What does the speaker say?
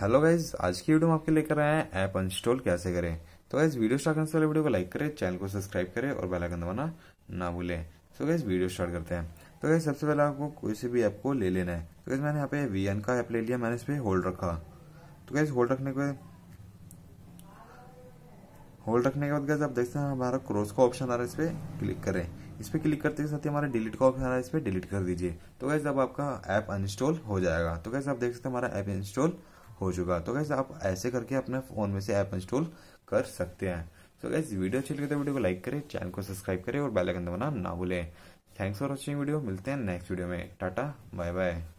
hello guys आज की video में आपके लेकर आए हैं ऐप इंस्टॉल कैसे करें तो गाइज वीडियो स्टार्ट करने से पहले वीडियो को लाइक करें चैनल को सब्सक्राइब करें और बेल आइकन दबाना ना भूलें सो तो गाइज वीडियो स्टार्ट करते हैं तो गाइज सबसे पहले आपको कोई से भी ऐप को ले लेना है तो गाइज मैंने यहाँ पे वी एन का ऐप ले लिया मैंने इस पर होल्ड रखा तो गाइज होल्ड रखने के होल्ड रखने के बाद गैस आप देखते हैं हमारा क्रॉस का ऑप्शन आ रहा है इस पर क्लिक करें इस पर क्लिक करते के साथ ही हमारा डिलीट का ऑप्शन आ रहा है इस पर डिलीट कर दीजिए तो गैस अब आपका ऐप अनइंस्टॉल हो जाएगा तो गैस आप देख सकते हैं हमारा ऐप इंस्टॉल हो चुका तो गैस आप ऐसे करके अपने फ़ोन में से ऐप इंस्टॉल कर सकते हैं सो गैस वीडियो अच्छी लगे तो वीडियो को लाइक करें चैनल को सब्सक्राइब करें और बेलाइकन दबाना ना भूलें थैंक्स फॉर वॉचिंग वीडियो मिलते हैं नेक्स्ट वीडियो में टाटा बाय बाय